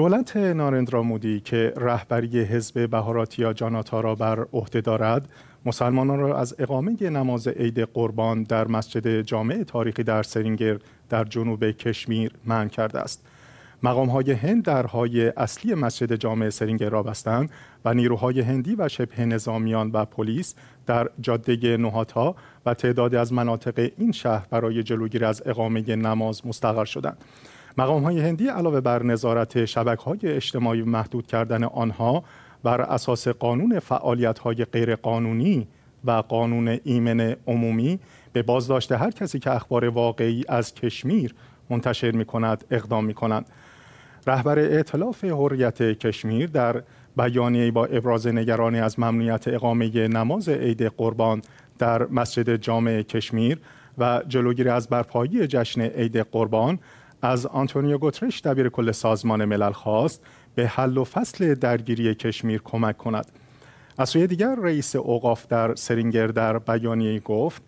دولت نارندرا مودی که رهبری حزب بهاراتیا جاناتا را بر عهده دارد مسلمانان را از اقامه نماز عید قربان در مسجد جامع تاریخی در سرینگر در جنوب کشمیر منع کرده است مقام های هند درهای اصلی مسجد جامع سرینگر را بستند و نیروهای هندی و شبه نظامیان و پلیس در جاده نوهاتا و تعدادی از مناطق این شهر برای جلوگیری از اقامه نماز مستقر شدند مقام های هندی علاوه بر نظارت شبکه های اجتماعی محدود کردن آنها بر اساس قانون فعالیت های غیرقانونی و قانون ایمن عمومی به بازداشت هر کسی که اخبار واقعی از کشمیر منتشر می کند اقدام می رهبر اعتلاف حریت کشمیر در بیانیه با ابراز نگرانی از ممنوعیت اقامه نماز عید قربان در مسجد جامع کشمیر و جلوگیری از برپایی جشن عید قربان از آنتونیو گوترش، دبیر کل سازمان ملل خواست به حل و فصل درگیری کشمیر کمک کند از سوی دیگر رئیس اوقاف در سرینگر در بیانیه گفت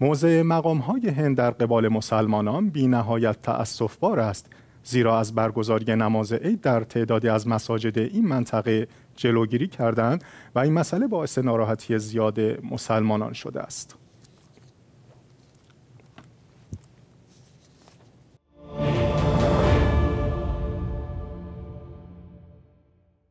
موضع مقام های هند در قبال مسلمانان بی نهایت تأصف بار است زیرا از برگزاری نماز عید در تعدادی از مساجد این منطقه جلوگیری کردند و این مسئله باعث ناراحتی زیاد مسلمانان شده است.